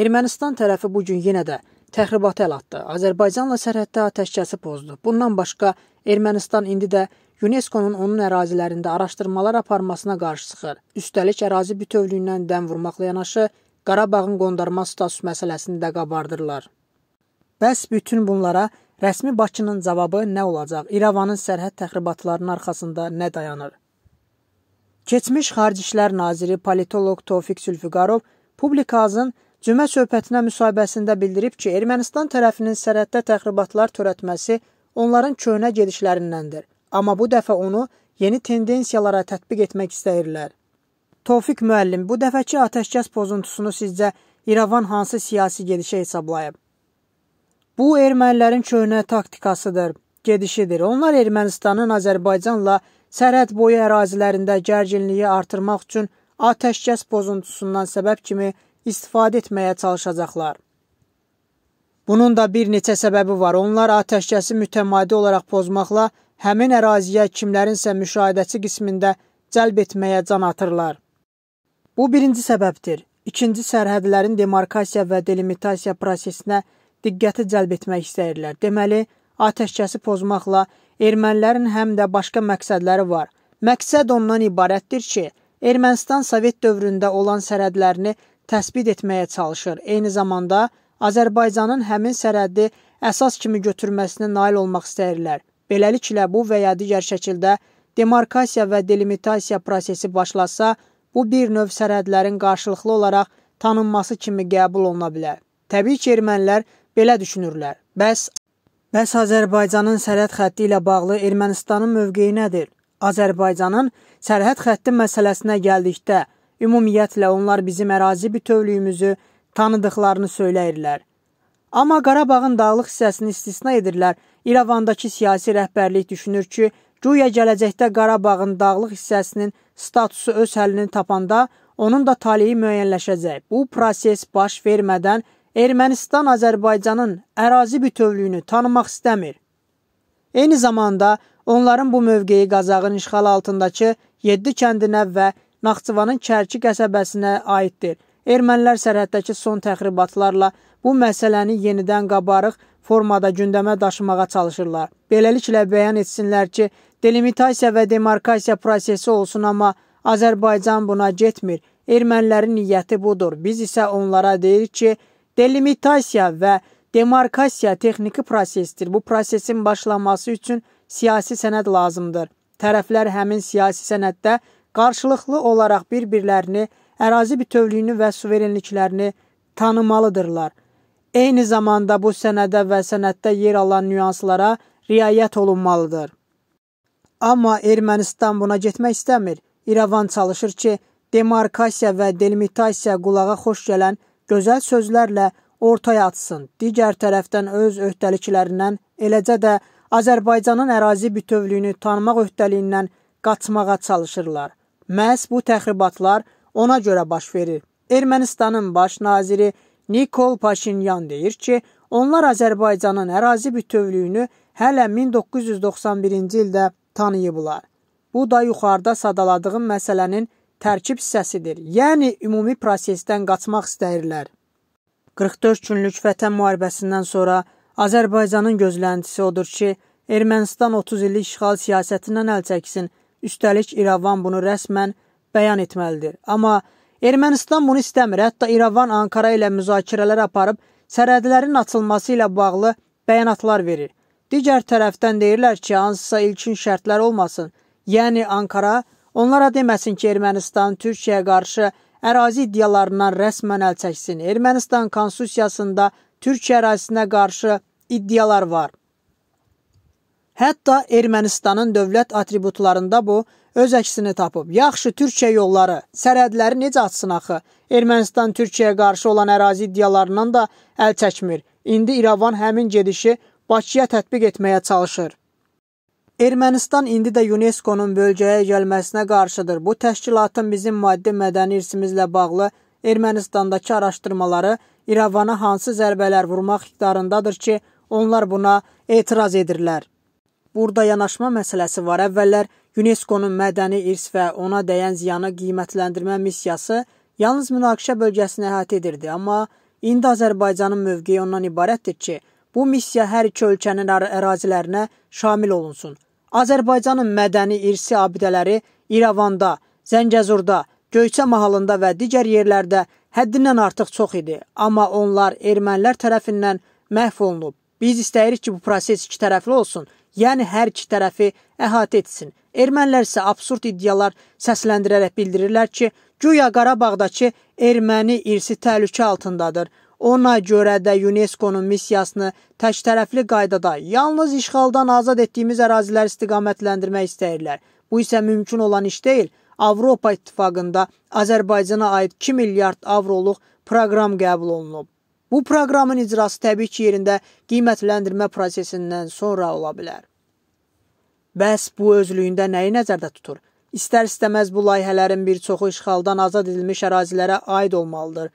Ermənistan tərəfi bu gün yenə də təxribata əl atdı. Azərbaycanla sərhəddə atəşkəsi pozdu. Bundan başqa Ermənistan indi də UNESCO-nun onun ərazilərində araşdırmalar aparmasına qarşı çıxır. Üstəlik ərazi bütövlüyündən dəm vurmaqla yanaşı Qarabağın qondarma statusu məsələsini də qabardırlar. Bəs bütün bunlara rəsmi Bakının cavabı nə olacaq? İrəvanın sərhəd təxribatlarının arxasında nə dayanır? Keçmiş Xarici İşlər naziri politoloq Tofiq Zülfüqarov publikazın Cümə söhbətinə müsahibəsində bildirib ki, Ermənistan tərəfinin sərhəddə təxribatlar törətməsi onların köhnə gedişlərindəndir. Amma bu dəfə onu yeni tendensiyalara tətbiq etmək istəyirlər. Tofiq müəllim, bu dəfəki atəşkəs pozuntusunu sizcə İrəvan hansı siyasi gedişə hesablayıb? Bu ermənilərin köhnə taktikasıdır, gedişidir. Onlar Ermənistanın Azərbaycanla sərhəd boyu ərazilərində gərginliyi artırmaq üçün atəşkəs pozuntusundan səbəb kimi istifadə etməyə çalışacaqlar. Bunun da bir neçə səbəbi var. Onlar atəşkəsi mütəmadi olaraq pozmaqla həmin əraziyə kimlərinsə müşahidəçi qismində cəlb etməyə can atırlar. Bu birinci səbəbdir. İkinci sərhədlərin demarkasiya və delimitasiya prosesinə diqqəti cəlb etmək istəyirlər. Deməli, atəşkəsi pozmaqla ermənilərin həm də başqa məqsədləri var. Məqsəd ondan ibarətdir ki, Ermənistan Sovet dövründə olan sərhədlərini təsbit etməyə çalışır. Eyni zamanda Azərbaycanın həmin sərhədi əsas kimi götürməsinə nail olmaq istəyirlər. Beləliklə bu və ya digər şəkildə demarkasiya və delimitasiya prosesi başlasa, bu bir növ sərhədlərin qarşılıqlı olaraq tanınması kimi qəbul oluna bilər. Təbii ki, ermənilər belə düşünürlər. Bəs bəs Azərbaycanın sərhəd xətti ilə bağlı Ermənistanın mövqeyi nədir? Azərbaycanın sərhəd xətti məsələsinə gəldikdə Ümumiyyətlə onlar bizim ərazi bütövlüyümüzü tanıdıqlarını söyləyirlər. Amma Qarabağın dağlıq hissəsini istisna edirlər. İrəvandakı siyasi rəhbərlik düşünür ki, Cuya gələcəkdə Qarabağın dağlıq hissəsinin statusu öz həllini tapanda onun da taliyi müəyyənləşəcək. Bu proses baş vermədən Ermənistan Azərbaycanın ərazi bütövlüyünü tanımaq istəmir. Eyni zamanda onların bu mövqeyi Qazağın işğal altındakı 7 kəndinə və Naxçıvanın Kərki qəsəbəsinə aiddir. Ermənilər sərhəddəki son təxribatlarla bu məsələni yenidən qabarıq formada gündəmə daşımağa çalışırlar. Beləliklə bəyan etsinlər ki, delimitasiya və demarkasiya prosesi olsun, amma Azərbaycan buna getmir. Ermənilərin niyyəti budur. Biz isə onlara deyirik ki, delimitasiya və demarkasiya texniki prosesdir. Bu prosesin başlanması üçün siyasi sənəd lazımdır. Tərəflər həmin siyasi sənəddə qarşılıqlı olaraq bir-birlərini, ərazi bütövlüyünü və suverenliklərini tanımalıdırlar. Eyni zamanda bu sənədə və sənəddə yer alan nüanslara riayət olunmalıdır. Amma Ermənistan buna getmək istəmir. İrəvan çalışır ki, demarkasiya və delimitasiya qulağa xoş gələn gözəl sözlərlə ortaya atsın. Digər tərəfdən öz öhdəliklərindən, eləcə də Azərbaycanın ərazi bütövlüyünü tanımaq öhdəliyindən qaçmağa çalışırlar. Məhz bu təxribatlar ona görə baş verir. Ermənistanın baş naziri Nikol Paşinyan deyir ki, onlar Azərbaycanın ərazi bütövlüyünü hələ 1991-ci ildə tanıyıblar. Bu da yuxarıda sadaladığım məsələnin tərkib hissəsidir. Yəni ümumi prosesdən qaçmaq istəyirlər. 44 günlük Vətən müharibəsindən sonra Azərbaycanın gözləntisi odur ki, Ermənistan 30 illik işğal siyasətindən əl çəksin Üstəlik İrəvan bunu rəsmən bəyan etməlidir. Amma Ermənistan bunu istəmir. Hətta İrəvan Ankara ilə müzakirələr aparıb sərhədlərin açılması ilə bağlı bəyanatlar verir. Digər tərəfdən deyirlər ki, hansısa ilkin şərtlər olmasın. Yəni Ankara onlara deməsin ki, Ermənistan Türkiyəyə qarşı ərazi iddialarından rəsmən əl çəksin. Ermənistan konstitusiyasında Türkiyə ərazisinə qarşı iddialar var. Hətta Ermənistanın dövlət atributlarında bu öz əksini tapıb. Yaxşı Türkiyə yolları, sərhədləri necə açsın axı? Ermənistan Türkiyəyə qarşı olan ərazi iddialarından da əl çəkmir. İndi İrəvan həmin gedişi Bakıya tətbiq etməyə çalışır. Ermənistan indi də UNESCO-nun bölgəyə gəlməsinə qarşıdır. Bu təşkilatın bizim maddi mədəni irsimizlə bağlı Ermənistandakı araşdırmaları İrəvana hansı zərbələr vurmaq iqtidarındadır ki, onlar buna etiraz edirlər burada yanaşma məsələsi var. Əvvəllər UNESCO-nun mədəni irs və ona dəyən ziyanı qiymətləndirmə missiyası yalnız münaqişə bölgəsini əhatə edirdi, amma indi Azərbaycanın mövqeyi ondan ibarətdir ki, bu missiya hər iki ölkənin ərazilərinə şamil olunsun. Azərbaycanın mədəni irsi abidələri İrəvanda, Zəngəzurda, Göyçə mahalında və digər yerlərdə həddindən artıq çox idi, amma onlar ermənilər tərəfindən məhv olunub. Biz istəyirik ki, bu proses iki tərəfli olsun yəni hər iki tərəfi əhatə etsin. Ermənilər isə absurd iddialar səsləndirərək bildirirlər ki, güya Qarabağdakı erməni irsi təhlükə altındadır. Ona görə də UNESCO-nun missiyasını təktərəfli qaydada yalnız işğaldan azad etdiyimiz ərazilər istiqamətləndirmək istəyirlər. Bu isə mümkün olan iş deyil. Avropa İttifaqında Azərbaycana aid 2 milyard avroluq proqram qəbul olunub. Bu proqramın icrası təbii ki, yerində qiymətləndirmə prosesindən sonra ola bilər. Bəs bu özlüyündə nəyi nəzərdə tutur? İstər-istəməz bu layihələrin bir çoxu işğaldan azad edilmiş ərazilərə aid olmalıdır.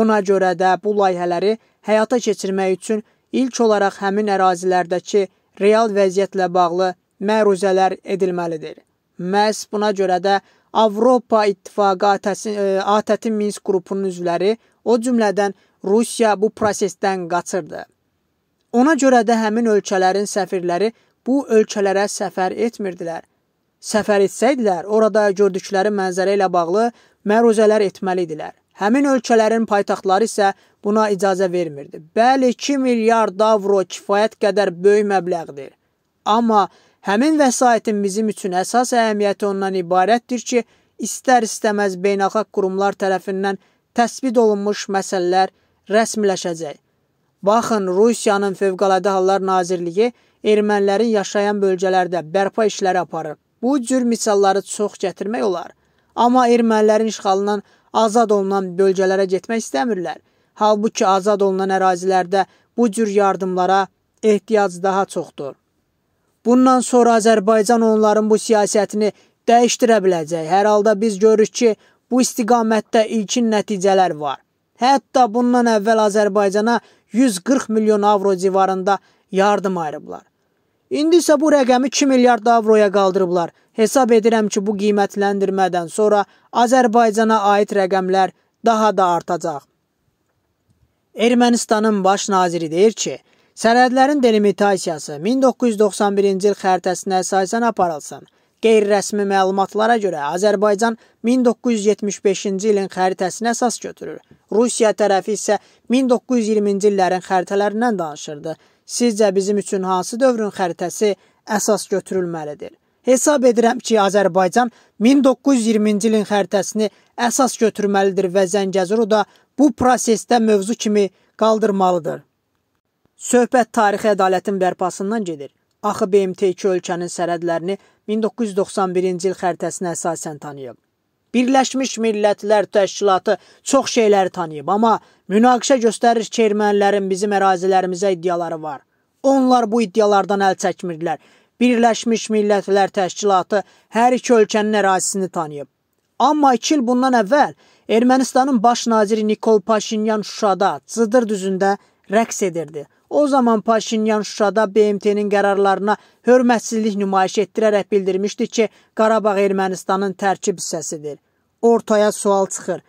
Ona görə də bu layihələri həyata keçirmək üçün ilk olaraq həmin ərazilərdəki real vəziyyətlə bağlı məruzələr edilməlidir. Məhz buna görə də Avropa İttifaqı e, ATƏT-in Minsk qrupunun üzvləri, o cümlədən Rusiya bu prosesdən qaçırdı. Ona görə də həmin ölkələrin səfirləri bu ölkələrə səfər etmirdilər. Səfər etsəydilər, orada gördükləri mənzərə ilə bağlı məruzələr etməliydilər. Həmin ölkələrin paytaxtları isə buna icazə vermirdi. Bəli, 2 milyard avro kifayət qədər böyük məbləğdir. Amma həmin vəsaitin bizim üçün əsas əhəmiyyəti ondan ibarətdir ki, istər-istəməz beynəlxalq qurumlar tərəfindən təsbit olunmuş məsələlər rəsmiləşəcək. Baxın, Rusiyanın Fövqəladə Hallar Nazirliyi ermənilərin yaşayan bölgələrdə bərpa işləri aparır. Bu cür misalları çox gətirmək olar. Amma ermənilərin işğalından azad olunan bölgələrə getmək istəmirlər. Halbuki azad olunan ərazilərdə bu cür yardımlara ehtiyac daha çoxdur. Bundan sonra Azərbaycan onların bu siyasətini dəyişdirə biləcək. Hər halda biz görürük ki, bu istiqamətdə ilkin nəticələr var. Hətta bundan əvvəl Azərbaycana 140 milyon avro civarında yardım ayırıblar. İndi isə bu rəqəmi 2 milyard avroya qaldırıblar. Hesab edirəm ki, bu qiymətləndirmədən sonra Azərbaycana aid rəqəmlər daha da artacaq. Ermənistanın baş naziri deyir ki, sərhədlərin delimitasiyası 1991-ci il xəritəsinə əsasən aparılsın. Qeyri-rəsmi məlumatlara görə Azərbaycan 1975-ci ilin xəritəsinə əsas götürür. Rusiya tərəfi isə 1920-ci illərin xəritələrindən danışırdı. Sizcə bizim üçün hansı dövrün xəritəsi əsas götürülməlidir? Hesab edirəm ki, Azərbaycan 1920-ci ilin xəritəsini əsas götürməlidir və Zəngəzuru da bu prosesdə mövzu kimi qaldırmalıdır. Söhbət tarixi ədalətin bərpasından gedir. Axı BMT iki ölkənin sərhədlərini 1991-ci il xəritəsinə əsasən tanıyıb. Birləşmiş Millətlər Təşkilatı çox şeyləri tanıyıb, amma münaqişə göstərir ki, ermənilərin bizim ərazilərimizə iddiaları var. Onlar bu iddialardan əl çəkmirlər. Birləşmiş Millətlər Təşkilatı hər iki ölkənin ərazisini tanıyıb. Amma 2 il bundan əvvəl Ermənistanın baş naziri Nikol Paşinyan Şuşada, Cıdır düzündə rəqs edirdi. O zaman Paşinyan Şuşada BMT-nin qərarlarına hörmətsizlik nümayiş etdirərək bildirmişdi ki, Qarabağ Ermənistanın tərkib hissəsidir. Ortaya sual çıxır.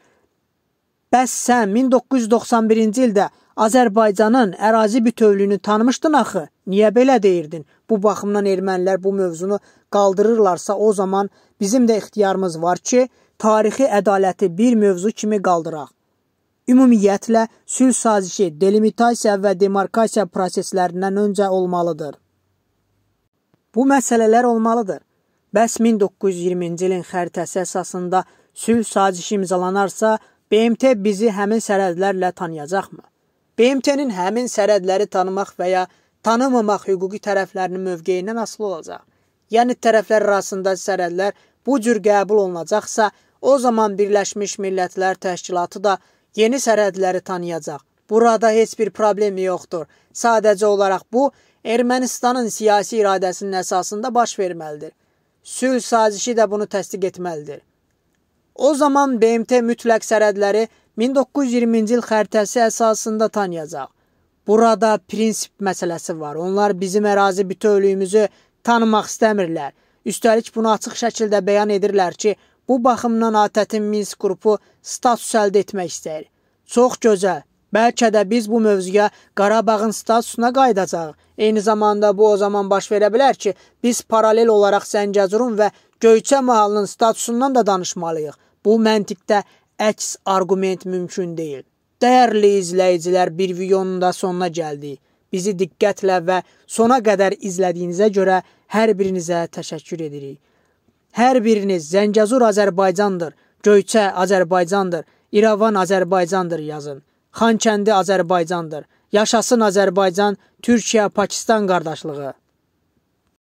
Bəs sən 1991-ci ildə Azərbaycanın ərazi bütövlüyünü tanımışdın axı, niyə belə deyirdin? Bu baxımdan ermənilər bu mövzunu qaldırırlarsa, o zaman bizim də ixtiyarımız var ki, tarixi ədaləti bir mövzu kimi qaldıraq ümumiyyətlə sülh sazişi, delimitasiya və demarkasiya proseslərindən öncə olmalıdır. Bu məsələlər olmalıdır. Bəs 1920-ci ilin xəritəsi əsasında sülh sazişi imzalanarsa, BMT bizi həmin sərhədlərlə tanıyacaqmı? BMT-nin həmin sərhədləri tanımaq və ya tanımamaq hüquqi tərəflərinin mövqeyindən asılı olacaq. Yəni tərəflər arasında sərhədlər bu cür qəbul olunacaqsa, o zaman Birləşmiş Millətlər Təşkilatı da yeni sərhədləri tanıyacaq. Burada heç bir problem yoxdur. Sadəcə olaraq bu Ermənistanın siyasi iradəsinin əsasında baş verməlidir. Sülh sazişi də bunu təsdiq etməlidir. O zaman BMT mütləq sərhədləri 1920-ci il xəritəsi əsasında tanıyacaq. Burada prinsip məsələsi var. Onlar bizim ərazi bütövlüyümüzü tanımaq istəmirlər. Üstəlik bunu açıq şəkildə bəyan edirlər ki, Bu baxımdan ATƏT-in Minsk qrupu status əldə etmək istəyir. Çox gözəl. Bəlkə də biz bu mövzuya Qarabağın statusuna qayıdacağıq. Eyni zamanda bu o zaman baş verə bilər ki, biz paralel olaraq Zəngəzurun və Göyçə mahallının statusundan da danışmalıyıq. Bu məntiqdə əks arqument mümkün deyil. Dəyərli izləyicilər, bir videonun da sonuna gəldik. Bizi diqqətlə və sona qədər izlədiyinizə görə hər birinizə təşəkkür edirik. Hər biriniz Zəngəzur Azərbaycandır, Göyçə Azərbaycandır, İrəvan Azərbaycandır yazın. Xankəndi Azərbaycandır. Yaşasın Azərbaycan, Türkiyə, Pakistan qardaşlığı.